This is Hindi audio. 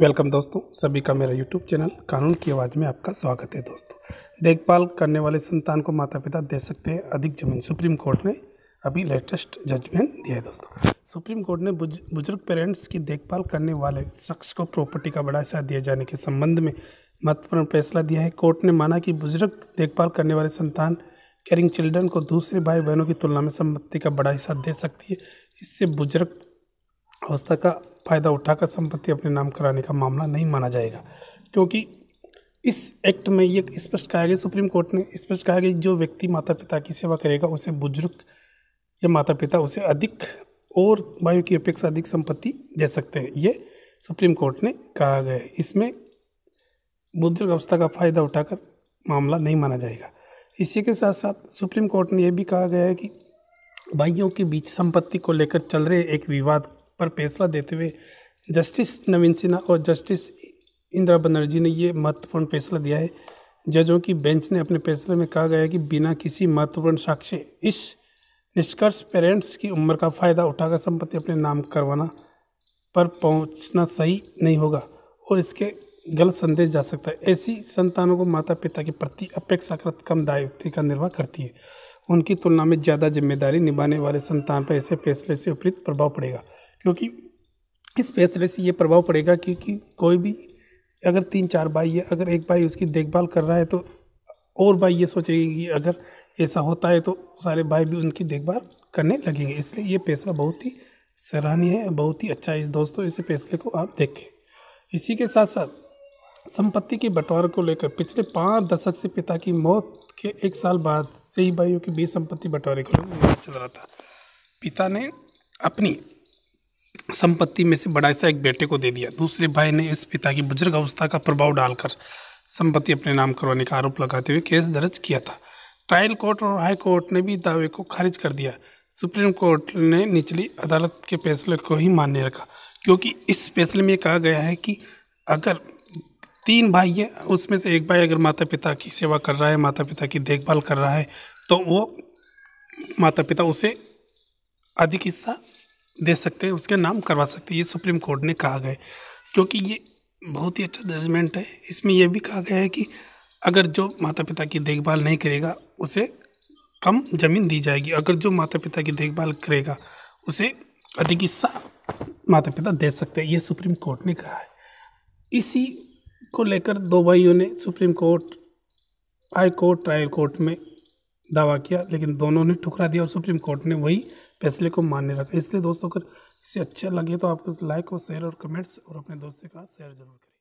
वेलकम दोस्तों सभी का मेरा यूट्यूब चैनल कानून की आवाज़ में आपका स्वागत है दोस्तों देखभाल करने वाले संतान को माता पिता दे सकते हैं अधिक जमीन सुप्रीम कोर्ट ने अभी लेटेस्ट जजमेंट दिया है दोस्तों सुप्रीम कोर्ट ने बुजुर्ग पेरेंट्स की देखभाल करने वाले शख्स को प्रॉपर्टी का बड़ा हिस्सा दिए जाने के संबंध में महत्वपूर्ण फैसला दिया है कोर्ट ने माना कि बुजुर्ग देखभाल करने वाले संतान केयरिंग चिल्ड्रन को दूसरे भाई बहनों की तुलना में संपत्ति का बड़ा हिस्सा दे सकती है इससे बुजुर्ग अवस्था का फ़ायदा उठाकर संपत्ति अपने नाम कराने का मामला नहीं माना जाएगा क्योंकि इस एक्ट में ये स्पष्ट कहा गया सुप्रीम कोर्ट ने स्पष्ट कहा गया जो व्यक्ति माता पिता की सेवा करेगा उसे बुजुर्ग या माता पिता उसे अधिक और वायु की अपेक्षा अधिक संपत्ति दे सकते हैं ये सुप्रीम कोर्ट ने कहा गया है इसमें बुजुर्ग अवस्था का फ़ायदा उठाकर मामला नहीं माना जाएगा इसी के साथ साथ सुप्रीम कोर्ट ने यह भी कहा गया है कि भाइयों के बीच संपत्ति को लेकर चल रहे एक विवाद पर फैसला देते हुए जस्टिस नवीन सिन्हा और जस्टिस इंदिरा बनर्जी ने ये महत्वपूर्ण फैसला दिया है जजों की बेंच ने अपने फैसले में कहा गया कि बिना किसी महत्वपूर्ण साक्ष्य इस निष्कर्ष पेरेंट्स की उम्र का फ़ायदा उठाकर संपत्ति अपने नाम करवाना पर पहुंचना सही नहीं होगा और इसके गलत संदेश जा सकता है ऐसी संतानों को माता पिता के प्रति अपेक्षाकृत कम दायित्व का निर्वाह करती है उनकी तुलना में ज़्यादा जिम्मेदारी निभाने वाले संतान पर ऐसे फैसले से विपरीत प्रभाव पड़ेगा क्योंकि इस फैसले से ये प्रभाव पड़ेगा क्योंकि कोई भी अगर तीन चार भाई है अगर एक भाई उसकी देखभाल कर रहा है तो और भाई ये सोचेंगे कि अगर ऐसा होता है तो सारे भाई भी उनकी देखभाल करने लगेंगे इसलिए ये फैसला बहुत ही सराहनीय है बहुत ही अच्छा है दोस्तों इस फैसले को आप देखें इसी के साथ साथ संपत्ति के बंटवारे को लेकर पिछले पाँच दशक से पिता की मौत के एक साल बाद से ही भाइयों के बीच संपत्ति बंटवारे को लेकर चल रहा था पिता ने अपनी संपत्ति में से बड़ा हिस्सा एक बेटे को दे दिया दूसरे भाई ने इस पिता की बुजुर्ग अवस्था का प्रभाव डालकर संपत्ति अपने नाम करवाने का आरोप लगाते हुए केस दर्ज किया था ट्रायल कोर्ट और हाई कोर्ट ने भी दावे को खारिज कर दिया सुप्रीम कोर्ट ने निचली अदालत के फैसले को ही मान्य रखा क्योंकि इस फैसले में कहा गया है कि अगर तीन भाई हैं उसमें से एक भाई अगर माता पिता की सेवा कर रहा है माता पिता की देखभाल कर रहा है तो वो माता पिता उसे अधिक हिस्सा दे सकते हैं उसके नाम करवा सकते हैं ये सुप्रीम कोर्ट ने कहा गया क्योंकि ये बहुत ही अच्छा जजमेंट है इसमें यह भी कहा गया है कि अगर जो माता पिता की देखभाल नहीं करेगा उसे कम ज़मीन दी जाएगी अगर जो माता पिता की देखभाल करेगा उसे अधिक हिस्सा माता पिता दे सकते हैं ये सुप्रीम कोर्ट ने कहा है इसी को लेकर दो भाइयों ने supreme court high court trial court में दावा किया लेकिन दोनों ने ठुकरा दिया और सुप्रीम कोर्ट ने वही फैसले को मान्य रखा इसलिए दोस्तों अगर इसे अच्छा लगे तो आपको लाइक और शेयर और कमेंट्स और अपने दोस्तों के साथ शेयर जरूर करें